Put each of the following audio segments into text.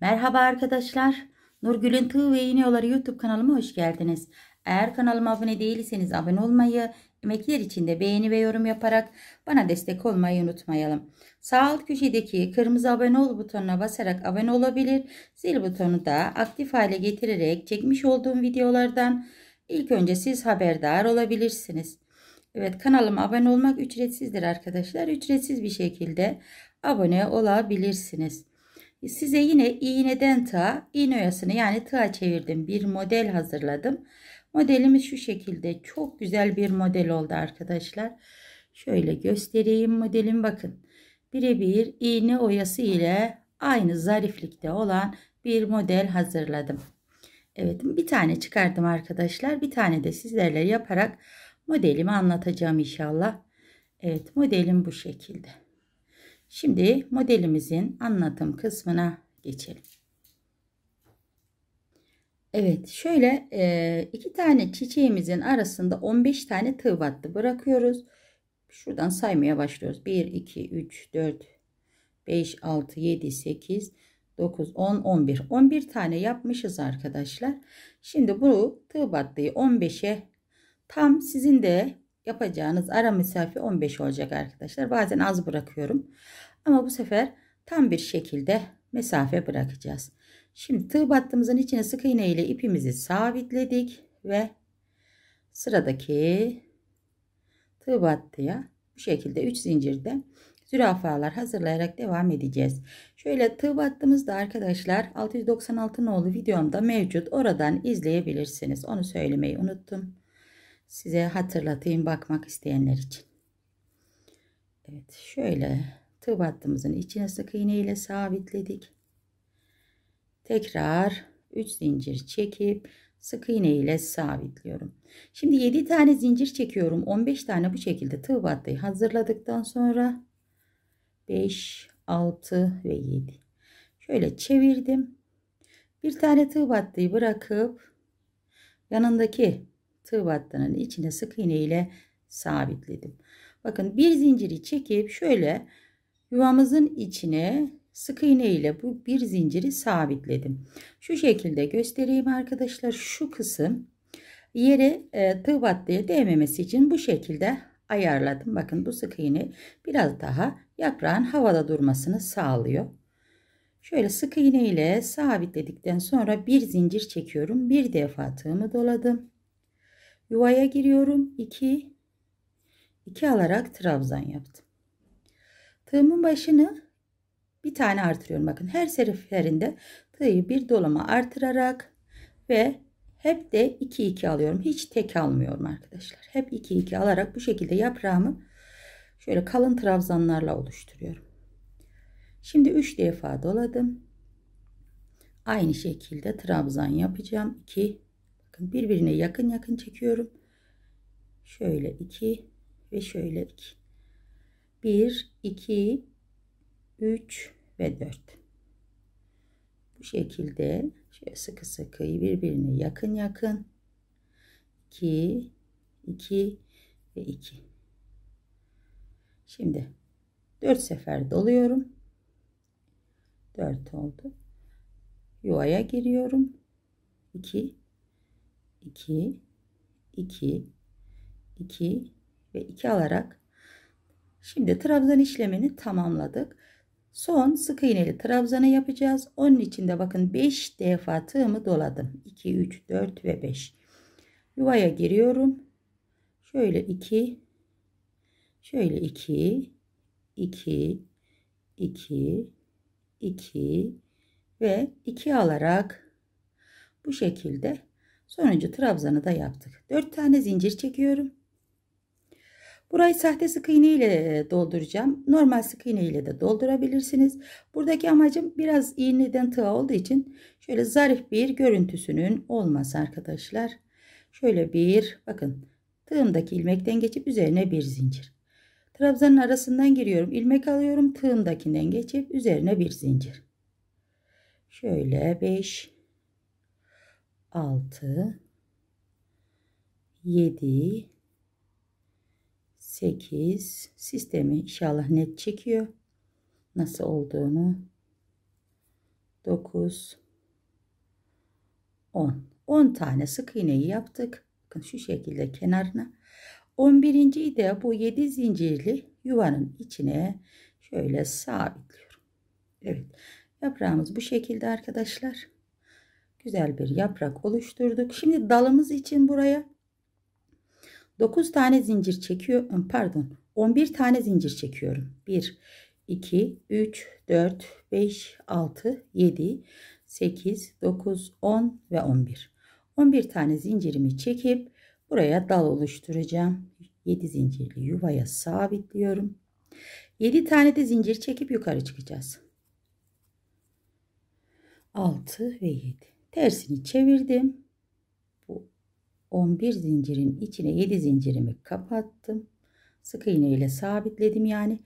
Merhaba arkadaşlar. Nurgül'ün Tığ ve İğne Yolları YouTube kanalıma hoş geldiniz. Eğer kanalıma abone değilseniz abone olmayı, emekler için de beğeni ve yorum yaparak bana destek olmayı unutmayalım. Sağ alt köşedeki kırmızı abone ol butonuna basarak abone olabilir. Zil butonu da aktif hale getirerek çekmiş olduğum videolardan ilk önce siz haberdar olabilirsiniz. Evet kanalıma abone olmak ücretsizdir arkadaşlar. Ücretsiz bir şekilde abone olabilirsiniz. Size yine iğneden tığa, iğne oyasını yani tığa çevirdim. Bir model hazırladım. Modelimiz şu şekilde. Çok güzel bir model oldu arkadaşlar. Şöyle göstereyim modelin bakın. Birebir iğne oyası ile aynı zariflikte olan bir model hazırladım. Evet bir tane çıkardım arkadaşlar. Bir tane de sizlerle yaparak modelimi anlatacağım inşallah. Evet modelim bu şekilde. Şimdi modelimizin anlatım kısmına geçelim. Evet şöyle e, iki tane çiçeğimizin arasında 15 tane tığ battı bırakıyoruz. Şuradan saymaya başlıyoruz. 1, 2, 3, 4, 5, 6, 7, 8, 9, 10, 11. 11 tane yapmışız arkadaşlar. Şimdi bu tığ battıyı 15'e tam sizin de yapacağınız ara mesafe 15 olacak arkadaşlar. Bazen az bırakıyorum. Ama bu sefer tam bir şekilde mesafe bırakacağız. Şimdi tığ battığımızın içine sık iğne ile ipimizi sabitledik ve sıradaki tığ battıya bu şekilde 3 zincirde zürafalar hazırlayarak devam edeceğiz. Şöyle tığ battığımızda arkadaşlar 696 nolu videomda mevcut. Oradan izleyebilirsiniz. Onu söylemeyi unuttum. Size hatırlatayım bakmak isteyenler için. Evet şöyle tığ battığımızın içine sık iğne ile sabitledik. Tekrar 3 zincir çekip sık iğne ile sabitliyorum. Şimdi 7 tane zincir çekiyorum. 15 tane bu şekilde tığ battıyı hazırladıktan sonra 5, 6 ve 7. Şöyle çevirdim. Bir tane tığ battıyı bırakıp yanındaki tığ battının içine sık iğne ile sabitledim. Bakın bir zinciri çekip şöyle yuvamızın içine sık iğne ile bu bir zinciri sabitledim. Şu şekilde göstereyim arkadaşlar. Şu kısım yere e, tığ battıya değmemesi için bu şekilde ayarladım. Bakın bu sık iğne biraz daha yaprağın havada durmasını sağlıyor. Şöyle sık iğne ile sabitledikten sonra bir zincir çekiyorum. Bir defa tığımı doladım. Yuvaya giriyorum. 2 2 alarak trabzan yaptım. Tığımın başını bir tane artırıyorum. Bakın her seferinde tığı bir dolama artırarak ve hep de 2 2 alıyorum. Hiç tek almıyorum arkadaşlar. Hep 2 2 alarak bu şekilde yaprağımı şöyle kalın trabzanlarla oluşturuyorum. Şimdi 3 defa doladım. Aynı şekilde trabzan yapacağım. 2 bakın birbirine yakın yakın çekiyorum. Şöyle 2 ve şöyle 2. 1, 2, 3 ve 4. Bu şekilde şöyle sıkı sıkı birbirine yakın yakın. 2, 2 ve 2. Şimdi 4 sefer doluyorum. 4 oldu. Yuvaya giriyorum. 2 2, 2, 2 ve 2 alarak şimdi trabzan işlemini tamamladık. Son sık iğneli trabzanı yapacağız. Onun içinde bakın 5 defa tığımı doladım. 2, 3, 4 ve 5. Yuvaya giriyorum. Şöyle 2, şöyle 2, 2, 2, 2 ve 2 alarak bu şekilde Sonuncu trabzanı da yaptık. 4 tane zincir çekiyorum. Burayı sahte sık iğne ile dolduracağım. Normal sık iğne ile de doldurabilirsiniz. Buradaki amacım biraz iğneden tığ olduğu için şöyle zarif bir görüntüsünün olması arkadaşlar. Şöyle bir bakın tığımdaki ilmekten geçip üzerine bir zincir. Trabzanın arasından giriyorum. ilmek alıyorum. Tığımdakinden geçip üzerine bir zincir. Şöyle 5 6 7 8 sistemi inşallah net çekiyor. Nasıl olduğunu 9 10 10 tane sık iğneyi yaptık. Bakın şu şekilde kenarına. 11. de bu 7 zincirli yuvanın içine şöyle sabitliyorum. Evet. Yaprağımız bu şekilde arkadaşlar güzel bir yaprak oluşturduk. Şimdi dalımız için buraya 9 tane zincir çekiyorum. Pardon 11 tane zincir çekiyorum. 1, 2, 3, 4, 5, 6, 7, 8, 9, 10 ve 11. 11 tane zincirimi çekip buraya dal oluşturacağım. 7 zincirli yuvaya sabitliyorum. 7 tane de zincir çekip yukarı çıkacağız. 6 ve 7. Tersini çevirdim. Bu 11 zincirin içine 7 zincirimi kapattım. Sık iğne ile sabitledim yani.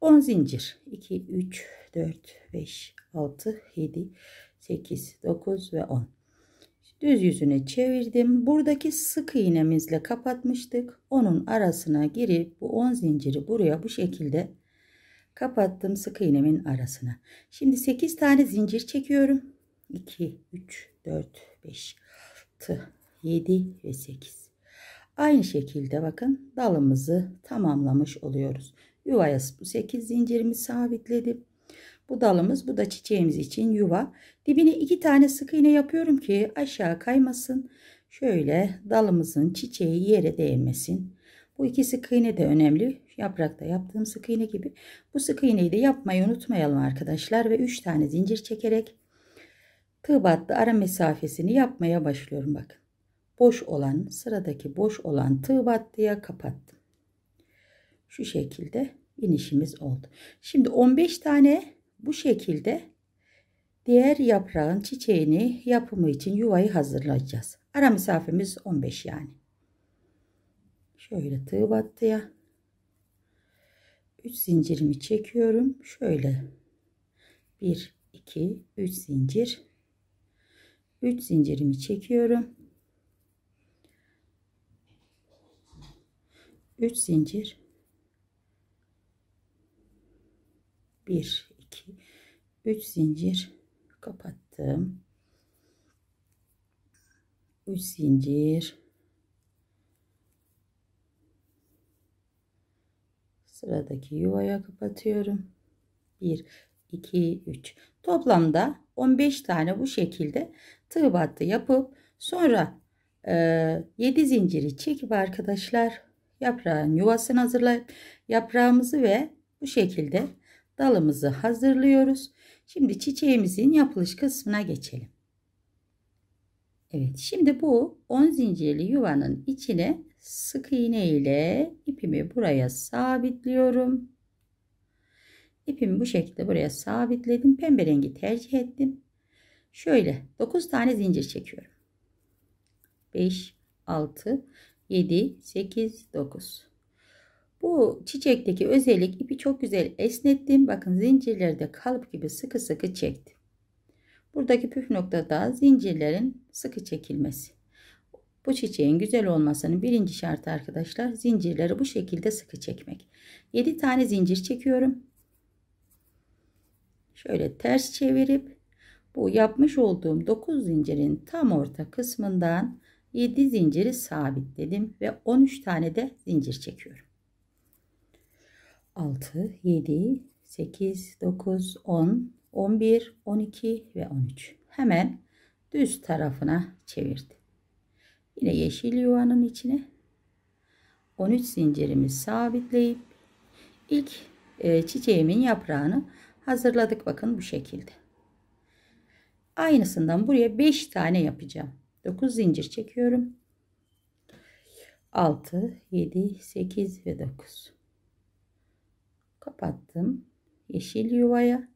10 zincir 2 3 4 5 6 7 8 9 ve 10 düz yüzüne çevirdim buradaki sık iğnemizle kapatmıştık onun arasına girip bu 10 zinciri buraya bu şekilde kapattım sık iğnemin arasına şimdi 8 tane zincir çekiyorum 2 3 4, 5, 6, 7 ve 8. Aynı şekilde bakın dalımızı tamamlamış oluyoruz. Yuvaya 8 zincirimi sabitledim. Bu dalımız bu da çiçeğimiz için yuva. Dibine iki tane sık iğne yapıyorum ki aşağı kaymasın. Şöyle dalımızın çiçeği yere değmesin. Bu iki sık iğne de önemli. Yaprakta yaptığım sık iğne gibi. Bu sık iğneyi de yapmayı unutmayalım arkadaşlar. Ve 3 tane zincir çekerek tığ battı ara mesafesini yapmaya başlıyorum bakın. Boş olan sıradaki boş olan tığ battıya kapattım. Şu şekilde inişimiz oldu. Şimdi 15 tane bu şekilde diğer yaprağın çiçeğini yapımı için yuvayı hazırlayacağız. Ara mesafemiz 15 yani. Şöyle tığ battıya 3 zincirimi çekiyorum. Şöyle 1 2 3 zincir 3 zincirimi çekiyorum. 3 zincir 1 2 3 zincir kapattım. 3 zincir sıradaki yuvaya kapatıyorum. 1 2 3 toplamda 15 tane bu şekilde tığ battı yapıp sonra e, 7 zinciri çekip arkadaşlar yaprağın yuvasını hazırlayıp yaprağımızı ve bu şekilde dalımızı hazırlıyoruz. Şimdi çiçeğimizin yapılış kısmına geçelim. Evet şimdi bu 10 zincirli yuvanın içine sık iğne ile ipimi buraya sabitliyorum. İpimi bu şekilde buraya sabitledim. Pembe rengi tercih ettim. Şöyle 9 tane zincir çekiyorum. 5, 6, 7, 8, 9. Bu çiçekteki özellik ipi çok güzel esnettim. Bakın zincirleri de kalıp gibi sıkı sıkı çektim. Buradaki püf nokta da zincirlerin sıkı çekilmesi. Bu çiçeğin güzel olmasının birinci şartı arkadaşlar zincirleri bu şekilde sıkı çekmek. 7 tane zincir çekiyorum. Şöyle ters çevirip bu yapmış olduğum 9 zincirin tam orta kısmından 7 zinciri sabitledim ve 13 tane de zincir çekiyorum. 6, 7, 8, 9, 10, 11, 12 ve 13. Hemen düz tarafına çevirdim. Yine yeşil yuvanın içine 13 zincirimi sabitleyip ilk e, çiçeğimin yaprağını hazırladık bakın bu şekilde. Aynısından buraya 5 tane yapacağım. 9 zincir çekiyorum. 6, 7, 8 ve 9. Kapattım. Yeşil yuvaya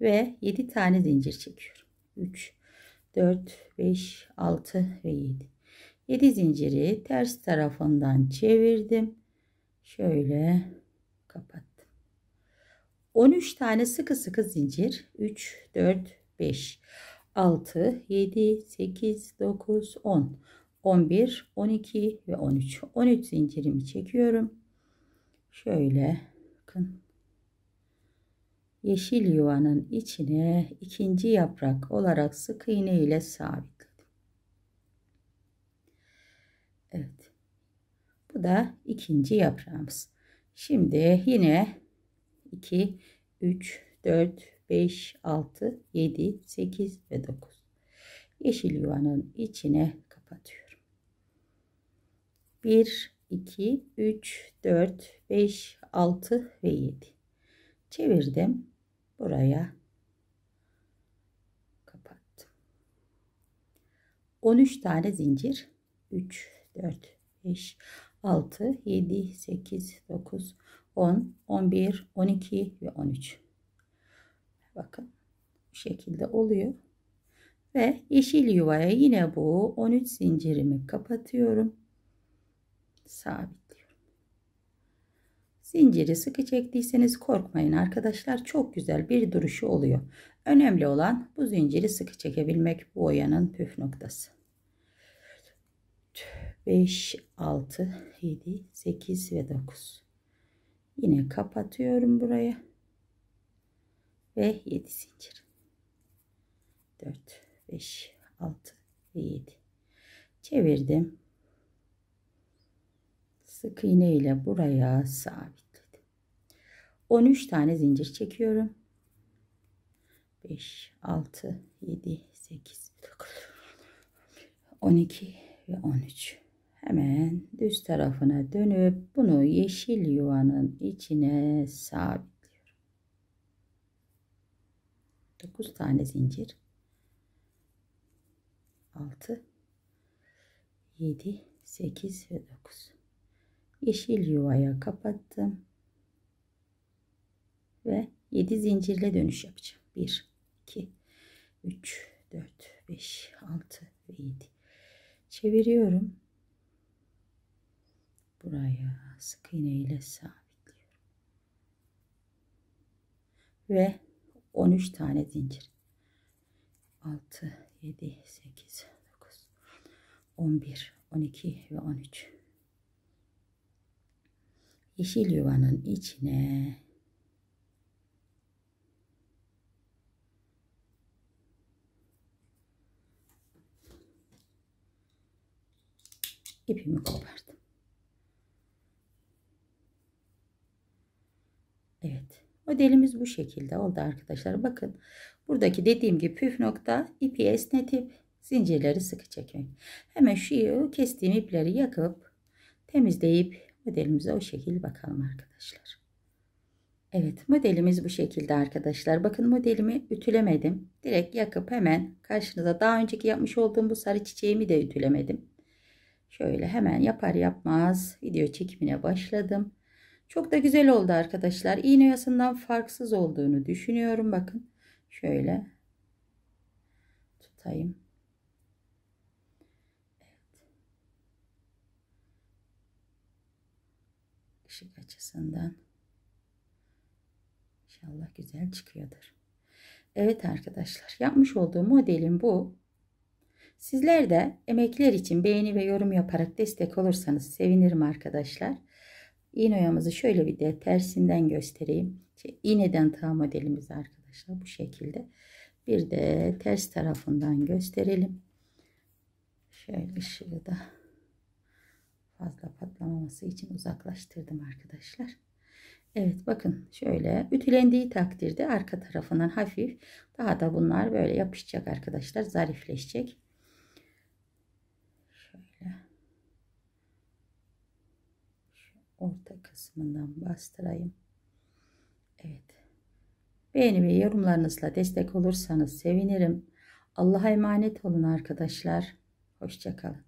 ve 7 tane zincir çekiyorum. 3, 4, 5, 6 ve 7. 7 zinciri ters tarafından çevirdim. Şöyle kapattım. 13 tane sıkı sıkı zincir. 3, 4, 5. 6, 7, 8, 9, 10, 11, 12 ve 13. 13 zincirimi çekiyorum. Şöyle bakın. Yeşil yuvanın içine ikinci yaprak olarak sık iğne ile sabitledim. Evet. Bu da ikinci yaprağımız. Şimdi yine 2, 3, 4, 5, 6, 7, 8 ve 9. Yeşil yuvanın içine kapatıyorum. 1, 2, 3, 4, 5, 6 ve 7. Çevirdim. Buraya kapattım. 13 tane zincir. 3, 4, 5, 6, 7, 8, 9, 10, 11, 12 ve 13. Bakın bu şekilde oluyor. Ve yeşil yuvaya yine bu 13 zincirimi kapatıyorum. Sabitliyorum. Zinciri sıkı çektiyseniz korkmayın arkadaşlar. Çok güzel bir duruşu oluyor. Önemli olan bu zinciri sıkı çekebilmek bu oyanın püf noktası. 5, 6, 7, 8 ve 9. Yine kapatıyorum burayı ve 7 zincir. 4, 5, 6 ve 7. Çevirdim. Sık iğne ile buraya sabitledim. 13 tane zincir çekiyorum. 5, 6, 7, 8, 9, 12 ve 13. Hemen düz tarafına dönüp bunu yeşil yuvanın içine sabit. 9 tane zincir 6 7 8 ve 9 yeşil yuvaya kapattım ve 7 zincirle dönüş yapacağım 1 2 3 4 5 6 ve 7 çeviriyorum buraya sık iğne ile sabitliyorum ve 13 tane zincir. 6, 7, 8, 9, 11, 12 ve 13. Yeşil yuvanın içine ipimi kopardım. Evet. Modelimiz bu şekilde oldu arkadaşlar. Bakın buradaki dediğim gibi püf nokta ipi esnetip zincirleri sıkı çekin. Hemen şu kestiğim ipleri yakıp temizleyip modelimize o şekil bakalım arkadaşlar. Evet modelimiz bu şekilde arkadaşlar. Bakın modelimi ütülemedim. Direkt yakıp hemen karşınıza daha önceki yapmış olduğum bu sarı çiçeğimi de ütülemedim. Şöyle hemen yapar yapmaz video çekimine başladım. Çok da güzel oldu arkadaşlar. İğne yasından farksız olduğunu düşünüyorum. Bakın şöyle tutayım. Evet. Işık açısından inşallah güzel çıkıyordur. Evet arkadaşlar yapmış olduğum modelim bu. Sizler de emekler için beğeni ve yorum yaparak destek olursanız sevinirim arkadaşlar. İğne oyamızı şöyle bir de tersinden göstereyim. Şey, iğneden modelimiz arkadaşlar bu şekilde. Bir de ters tarafından gösterelim. Şöyle ışığı da fazla patlamaması için uzaklaştırdım arkadaşlar. Evet bakın şöyle ütülendiği takdirde arka tarafından hafif daha da bunlar böyle yapışacak arkadaşlar zarifleşecek. orta kısmından bastırayım. Evet. Beğeni ve yorumlarınızla destek olursanız sevinirim. Allah'a emanet olun arkadaşlar. Hoşçakalın.